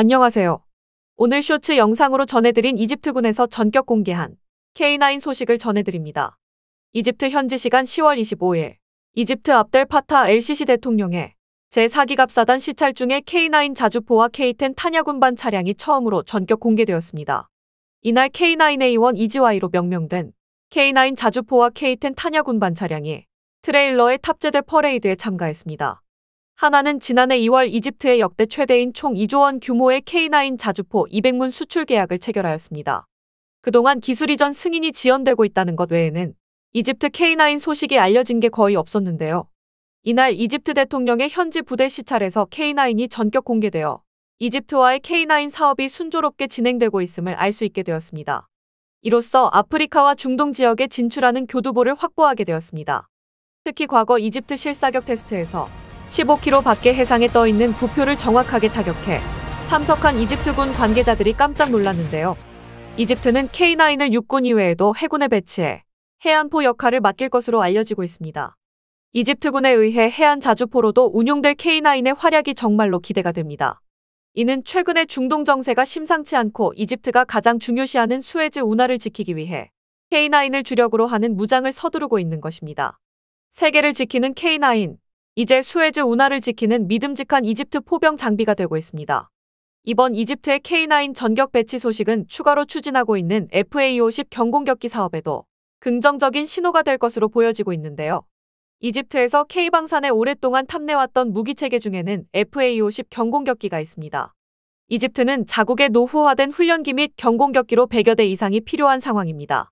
안녕하세요. 오늘 쇼츠 영상으로 전해드린 이집트군에서 전격 공개한 K9 소식을 전해드립니다. 이집트 현지 시간 10월 25일 이집트 압델 파타 LCC 대통령의 제4기갑사단 시찰 중에 K9 자주포와 K10 탄약군반 차량이 처음으로 전격 공개되었습니다. 이날 K9A1 EGY로 명명된 K9 자주포와 K10 탄약군반 차량이 트레일러에 탑재돼 퍼레이드에 참가했습니다. 하나는 지난해 2월 이집트의 역대 최대인 총 2조 원 규모의 K9 자주포 200문 수출 계약을 체결하였습니다. 그동안 기술 이전 승인이 지연되고 있다는 것 외에는 이집트 K9 소식이 알려진 게 거의 없었는데요. 이날 이집트 대통령의 현지 부대 시찰에서 K9이 전격 공개되어 이집트와의 K9 사업이 순조롭게 진행되고 있음을 알 수 있게 되었습니다. 이로써 아프리카와 중동 지역에 진출하는 교두보를 확보하게 되었습니다. 특히 과거 이집트 실사격 테스트에서 15km 밖에 해상에 떠 있는 부표를 정확하게 타격해 참석한 이집트군 관계자들이 깜짝 놀랐는데요. 이집트는 K9을 육군 이외에도 해군에 배치해 해안포 역할을 맡길 것으로 알려지고 있습니다. 이집트군에 의해 해안 자주포로도 운용될 K9의 활약이 정말로 기대가 됩니다. 이는 최근의 중동 정세가 심상치 않고 이집트가 가장 중요시하는 수에즈 운하를 지키기 위해 K9을 주력으로 하는 무장을 서두르고 있는 것입니다. 세계를 지키는 K9, 이제 수에즈 운하를 지키는 믿음직한 이집트 포병 장비가 되고 있습니다. 이번 이집트의 K9 전격 배치 소식은 추가로 추진하고 있는 FA-50 경공격기 사업에도 긍정적인 신호가 될 것으로 보여지고 있는데요. 이집트에서 K방산에 오랫동안 탐내왔던 무기체계 중에는 FA-50 경공격기가 있습니다. 이집트는 자국의 노후화된 훈련기 및 경공격기로 100여 대 이상이 필요한 상황입니다.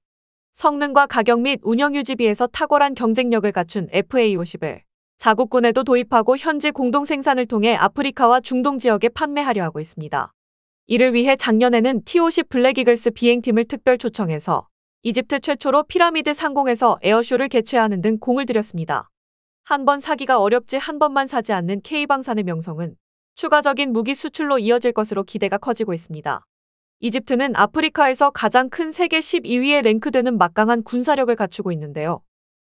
성능과 가격 및 운영 유지비에서 탁월한 경쟁력을 갖춘 FA-50을 자국군에도 도입하고 현지 공동 생산을 통해 아프리카와 중동 지역에 판매하려 하고 있습니다. 이를 위해 작년에는 T-50 블랙이글스 비행팀을 특별 초청해서 이집트 최초로 피라미드 상공에서 에어쇼를 개최하는 등 공을 들였습니다. 한 번 사기가 어렵지 한 번만 사지 않는 K방산의 명성은 추가적인 무기 수출로 이어질 것으로 기대가 커지고 있습니다. 이집트는 아프리카에서 가장 큰 세계 12위에 랭크되는 막강한 군사력을 갖추고 있는데요.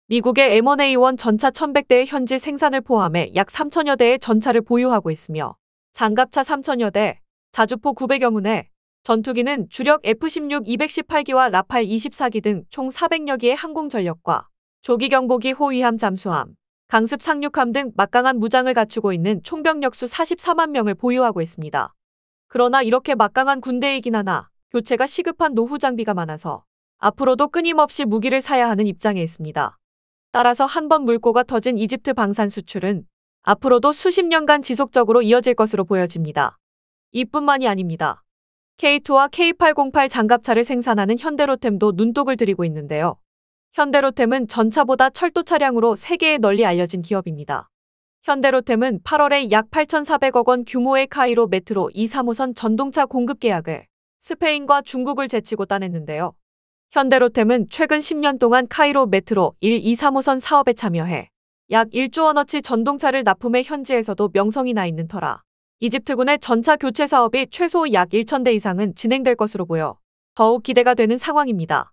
미국의 M1A1 전차 1,100대의 현지 생산을 포함해 약 3천여 대의 전차를 보유하고 있으며 장갑차 3천여 대, 자주포 900여 문에 전투기는 주력 F-16 218기와 라팔 24기 등 총 400여 기의 항공전력과 조기경보기 호위함 잠수함, 강습 상륙함 등 막강한 무장을 갖추고 있는 총병력수 44만 명을 보유하고 있습니다. 그러나 이렇게 막강한 군대이긴 하나 교체가 시급한 노후 장비가 많아서 앞으로도 끊임없이 무기를 사야 하는 입장에 있습니다. 따라서 한 번 물꼬가 터진 이집트 방산 수출은 앞으로도 수십 년간 지속적으로 이어질 것으로 보여집니다. 이뿐만이 아닙니다. K2와 K808 장갑차를 생산하는 현대로템도 눈독을 들이고 있는데요. 현대로템은 전차보다 철도 차량으로 세계에 널리 알려진 기업입니다. 현대로템은 8월에 약 8,400억 원 규모의 카이로 메트로 2, 3호선 전동차 공급 계약을 스페인과 중국을 제치고 따냈는데요. 현대로템은 최근 10년 동안 카이로 메트로 1, 2, 3호선 사업에 참여해 약 1조 원어치 전동차를 납품해 현지에서도 명성이 나 있는 터라 이집트군의 전차 교체 사업이 최소 약 1천 대 이상은 진행될 것으로 보여 더욱 기대가 되는 상황입니다.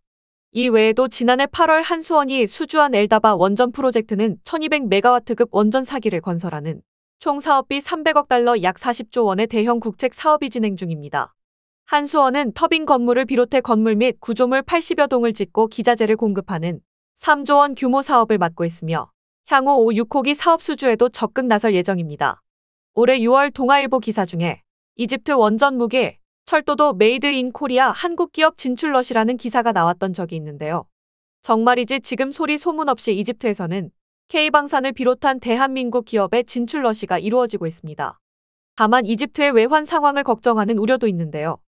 이 외에도 지난해 8월 한수원이 수주한 엘다바 원전 프로젝트는 1200메가와트급 원전 사기를 건설하는 총 사업비 300억 달러 약 40조 원의 대형 국책 사업이 진행 중입니다. 한수원은 터빈 건물을 비롯해 건물 및 구조물 80여 동을 짓고 기자재를 공급하는 3조 원 규모 사업을 맡고 있으며 향후 5, 6호기 사업 수주에도 적극 나설 예정입니다. 올해 6월 동아일보 기사 중에 이집트 원전 무기 철도도 메이드 인 코리아 한국 기업 진출러시라는 기사가 나왔던 적이 있는데요. 정말이지 지금 소리 소문 없이 이집트에서는 K방산을 비롯한 대한민국 기업의 진출러시가 이루어지고 있습니다. 다만 이집트의 외환 상황을 걱정하는 우려도 있는데요.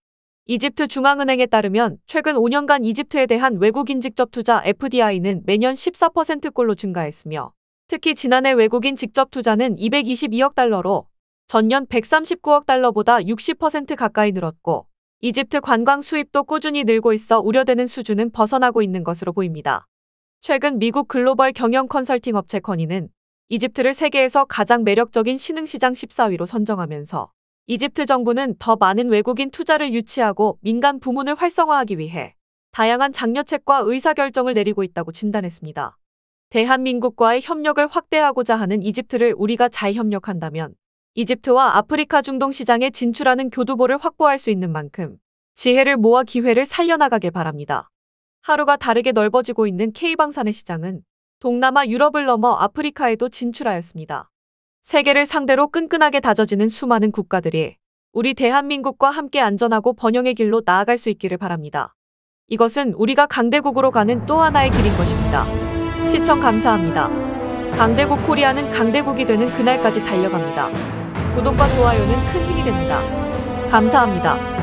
이집트 중앙은행에 따르면 최근 5년간 이집트에 대한 외국인 직접 투자 FDI는 매년 14%꼴로 증가했으며 특히 지난해 외국인 직접 투자는 222억 달러로 전년 139억 달러보다 60% 가까이 늘었고 이집트 관광 수입도 꾸준히 늘고 있어 우려되는 수준은 벗어나고 있는 것으로 보입니다. 최근 미국 글로벌 경영 컨설팅 업체 커니는 이집트를 세계에서 가장 매력적인 신흥시장 14위로 선정하면서 이집트 정부는 더 많은 외국인 투자를 유치하고 민간 부문을 활성화하기 위해 다양한 장려책과 의사결정을 내리고 있다고 진단했습니다. 대한민국과의 협력을 확대하고자 하는 이집트를 우리가 잘 협력한다면 이집트와 아프리카 중동 시장에 진출하는 교두보를 확보할 수 있는 만큼 지혜를 모아 기회를 살려나가길 바랍니다. 하루가 다르게 넓어지고 있는 K방산의 시장은 동남아 유럽을 넘어 아프리카에도 진출하였습니다. 세계를 상대로 끈끈하게 다져지는 수많은 국가들이 우리 대한민국과 함께 안전하고 번영의 길로 나아갈 수 있기를 바랍니다. 이것은 우리가 강대국으로 가는 또 하나의 길인 것입니다. 시청 감사합니다. 강대국 코리아는 강대국이 되는 그날까지 달려갑니다. 구독과 좋아요는 큰 힘이 됩니다. 감사합니다.